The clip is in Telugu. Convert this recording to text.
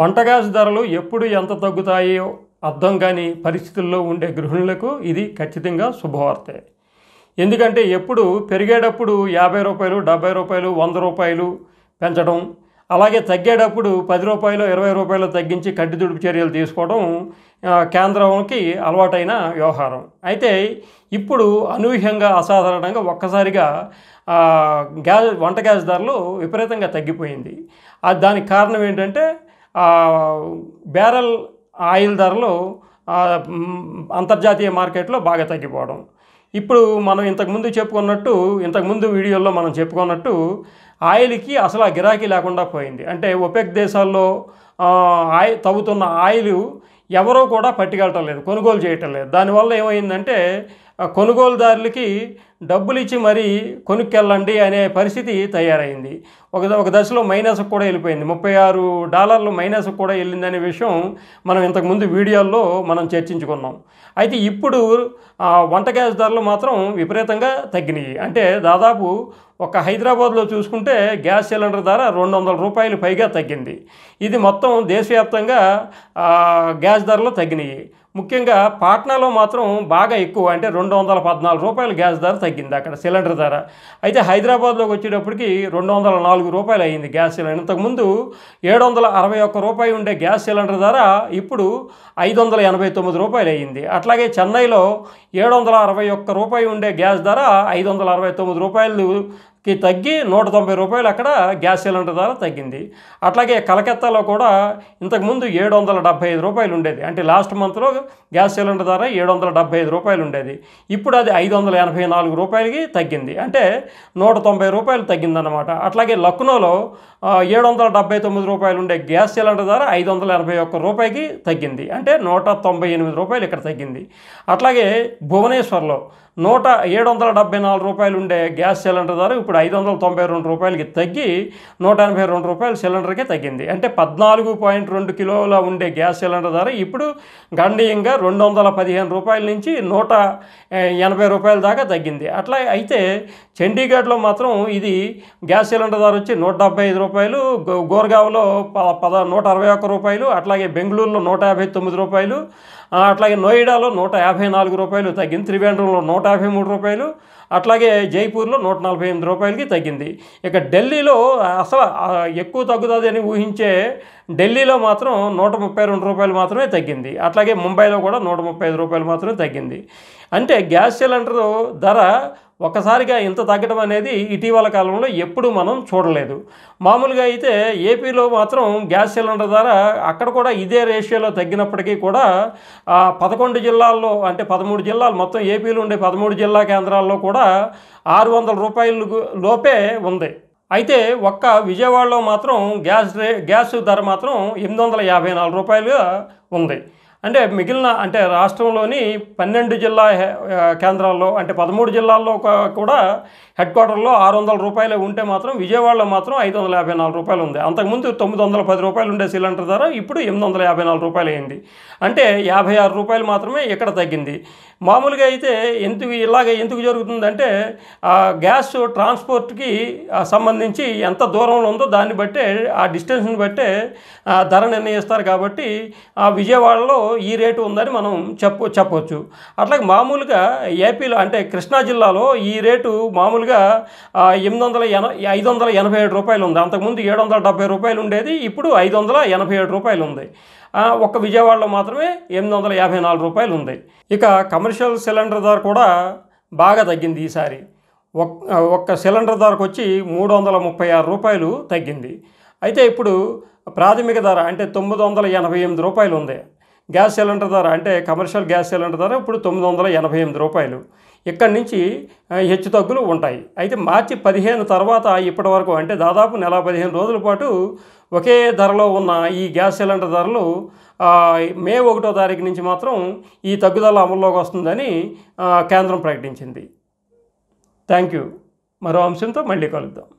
వంటగ్యాస్ ధరలు ఎప్పుడు ఎంత తగ్గుతాయో అర్థం కాని పరిస్థితుల్లో ఉండే గృహిణులకు ఇది ఖచ్చితంగా శుభవార్తే ఎందుకంటే ఎప్పుడు పెరిగేటప్పుడు యాభై రూపాయలు డెబ్బై రూపాయలు వంద రూపాయలు పెంచడం అలాగే తగ్గేటప్పుడు పది రూపాయలు ఇరవై రూపాయలు తగ్గించి కట్టిదుడుపు చర్యలు తీసుకోవడం కేంద్రంకి అలవాటైన వ్యవహారం అయితే ఇప్పుడు అనూహ్యంగా అసాధారణంగా ఒక్కసారిగా గ్యాస్ వంట గ్యాస్ ధరలు విపరీతంగా తగ్గిపోయింది దానికి కారణం ఏంటంటే బ్యారల్ ఆయిల్ ధరలు అంతర్జాతీయ మార్కెట్లో బాగా తగ్గిపోవడం ఇప్పుడు మనం ఇంతకుముందు చెప్పుకున్నట్టు ఇంతకుముందు వీడియోలో మనం చెప్పుకున్నట్టు ఆయిల్కి అసలు ఆ గిరాకీ లేకుండా పోయింది అంటే ఒపెక్ దేశాల్లో ఆయిల్ తవ్వుతున్న ఆయిల్ ఎవరూ కూడా పట్టుకెళ్ళటం లేదు కొనుగోలు చేయటం లేదు దానివల్ల ఏమైందంటే కొనుగోలుదారులకి డబ్బులు ఇచ్చి మరీ కొనుక్కెళ్ళండి అనే పరిస్థితి తయారైంది ఒక ఒక దశలో మైనస్ కూడా వెళ్ళిపోయింది ముప్పై ఆరు డాలర్లు మైనస్ కూడా వెళ్ళిందనే విషయం మనం ఇంతకుముందు వీడియోల్లో మనం చర్చించుకున్నాం అయితే ఇప్పుడు వంట గ్యాస్ ధరలు మాత్రం విపరీతంగా తగ్గినాయి అంటే దాదాపు ఒక హైదరాబాద్లో చూసుకుంటే గ్యాస్ సిలిండర్ ధర రెండు వందల రూపాయలు పైగా తగ్గింది ఇది మొత్తం దేశవ్యాప్తంగా గ్యాస్ ధరలు తగ్గినాయి ముఖ్యంగా పాట్నాలో మాత్రం బాగా ఎక్కువ అంటే రెండు వందల పద్నాలుగు రూపాయలు గ్యాస్ ధర తగ్గింది అక్కడ సిలిండర్ ధర అయితే హైదరాబాద్లోకి వచ్చేటప్పటికి రెండు వందల నాలుగు రూపాయలు అయ్యింది గ్యాస్ సిలిండర్ ఇంతకుముందు ఏడు వందల అరవై ఒక్క రూపాయి ఉండే గ్యాస్ సిలిండర్ ధర ఇప్పుడు ఐదు వందల ఎనభై తొమ్మిది రూపాయలు అయ్యింది అట్లాగే చెన్నైలో ఏడు వందల అరవై ఒక్క రూపాయి ఉండే గ్యాస్ ధర ఐదు వందల అరవై తొమ్మిది రూపాయలు కి తగ్గి నూట తొంభై రూపాయలు అక్కడ గ్యాస్ సిలిండర్ ధర తగ్గింది అట్లాగే కలకత్తాలో కూడా ఇంతకుముందు ఏడు వందల డెబ్బై ఐదు రూపాయలు ఉండేది అంటే లాస్ట్ మంత్లో గ్యాస్ సిలిండర్ ధర ఏడు వందల డెబ్బై ఐదు రూపాయలు ఉండేది ఇప్పుడు అది ఐదు వందల ఎనభై నాలుగు రూపాయలకి తగ్గింది అంటే నూట తొంభై రూపాయలు తగ్గిందన్నమాట అట్లాగే లక్నోలో ఏడు వందల డెబ్బై తొమ్మిది రూపాయలు ఉండే గ్యాస్ సిలిండర్ ధర ఐదు వందల ఎనభై ఒక్క రూపాయికి తగ్గింది అంటే నూట తొంభై ఎనిమిది రూపాయలు ఇక్కడ తగ్గింది అట్లాగే భువనేశ్వర్లో నూట ఏడు వందల డెబ్బై నాలుగు రూపాయలు ఉండే గ్యాస్ సిలిండర్ ధర ఇప్పుడు ఐదు వందల తొంభై రెండు రూపాయలకి తగ్గి నూట ఎనభై రెండు రూపాయలు సిలిండర్కే తగ్గింది అంటే పద్నాలుగు పాయింట్ రెండు కిలోల ఉండే గ్యాస్ సిలిండర్ ధర ఇప్పుడు గణనీయంగా రెండు వందల పదిహేను రూపాయల నుంచి నూట ఎనభై రూపాయల దాకా తగ్గింది అట్లా అయితే చండీగఢ్లో మాత్రం ఇది గ్యాస్ సిలిండర్ ధర వచ్చి నూట డెబ్బై ఐదు రూపాయలు గోర్గావ్లో పద నూట అరవై ఒక్క రూపాయలు అట్లాగే బెంగళూరులో నూట యాభై తొమ్మిది రూపాయలు అట్లాగే నోయిడాలో నూట యాభై నాలుగు రూపాయలు తగ్గింది త్రివేంద్రంలో నూట నూట యాభై మూడు రూపాయలు అట్లాగే జైపూర్లో నూట నలభై ఎనిమిది రూపాయలకి తగ్గింది ఇక ఢిల్లీలో అసలు ఎక్కువ తగ్గుతుంది అని ఊహించే ఢిల్లీలో మాత్రం నూట ముప్పై రెండు రూపాయలు మాత్రమే తగ్గింది అట్లాగే ముంబైలో కూడా నూట ముప్పై ఐదు రూపాయలు మాత్రమే తగ్గింది అంటే గ్యాస్ సిలిండర్ ధర ఒక్కసారిగా ఇంత తగ్గడం అనేది ఇటీవల కాలంలో ఎప్పుడు మనం చూడలేదు మామూలుగా అయితే ఏపీలో మాత్రం గ్యాస్ సిలిండర్ ధర అక్కడ కూడా ఇదే రేషియోలో తగ్గినప్పటికీ కూడా పదకొండు జిల్లాల్లో అంటే పదమూడు జిల్లాలు మొత్తం ఏపీలో ఉండే పదమూడు జిల్లా కేంద్రాల్లో కూడా ఆరు వందల రూపాయలు లోపే ఉంది అయితే ఒక్క విజయవాడలో మాత్రం గ్యాస్ గ్యాస్ ధర మాత్రం ఎనిమిది వందల యాభై నాలుగు రూపాయలుగా ఉంది అంటే మిగిలిన అంటే రాష్ట్రంలోని పన్నెండు జిల్లా కేంద్రాల్లో అంటే పదమూడు జిల్లాల్లో కూడా హెడ్ క్వార్టర్లో ఆరు వందల రూపాయలు ఉంటే మాత్రం విజయవాడలో మాత్రం ఐదు వందల యాభై నాలుగు రూపాయలు ఉంది అంతకుముందు తొమ్మిది వందల పది రూపాయలు ఉండే సిలిండర్ ధర ఇప్పుడు ఎనిమిది వందల యాభై నాలుగు రూపాయలు అయింది అంటే యాభై ఆరు రూపాయలు మాత్రమే ఇక్కడ తగ్గింది మామూలుగా అయితే ఎందుకు ఇలాగ ఎందుకు జరుగుతుందంటే ఆ గ్యాస్ ట్రాన్స్పోర్ట్కి సంబంధించి ఎంత దూరంలో ఉందో దాన్ని బట్టే ఆ డిస్టెన్స్ని బట్టే ధర నిర్ణయిస్తారు కాబట్టి ఆ విజయవాడలో ఈ రేటు ఉందని మనం చెప్పు చెప్పవచ్చు అట్లాగే మామూలుగా ఏపీలో అంటే కృష్ణా జిల్లాలో ఈ రేటు మామూలుగా ఎనిమిది వందల ఎన ఐదు వందల ఎనభై ఏడు రూపాయలు ఉంది అంతకుముందు ఏడు వందల డెబ్బై రూపాయలు ఉండేది ఇప్పుడు ఐదు వందల ఎనభై ఏడు రూపాయలు ఉంది ఒక్క విజయవాడలో మాత్రమే ఎనిమిది వందల యాభై నాలుగు రూపాయలు ఉంది ఇక కమర్షియల్ సిలిండర్ ధర కూడా బాగా తగ్గింది ఈసారి ఒక్క సిలిండర్ ధరకు వచ్చి మూడు వందల ముప్పై ఆరు రూపాయలు తగ్గింది అయితే ఇప్పుడు ప్రాథమిక ధర అంటే తొమ్మిది వందల ఎనభై ఎనిమిది రూపాయలు ఉంది గ్యాస్ సిలిండర్ ధర అంటే కమర్షియల్ గ్యాస్ సిలిండర్ ధర ఇప్పుడు తొమ్మిది వందల ఎనభై ఎనిమిది రూపాయలు ఇక్కడి నుంచి హెచ్చు తగ్గులు ఉంటాయి అయితే మార్చి పదిహేను తర్వాత ఇప్పటి వరకు అంటే దాదాపు నెల పదిహేను రోజుల పాటు ఒకే ధరలో ఉన్న ఈ గ్యాస్ సిలిండర్ ధరలు మే ఒకటో తారీఖు నుంచి మాత్రం ఈ తగ్గుదల అమల్లోకి వస్తుందని కేంద్రం ప్రకటించింది థ్యాంక్ యూ మరో అంశంతో మళ్ళీ కలుద్దాం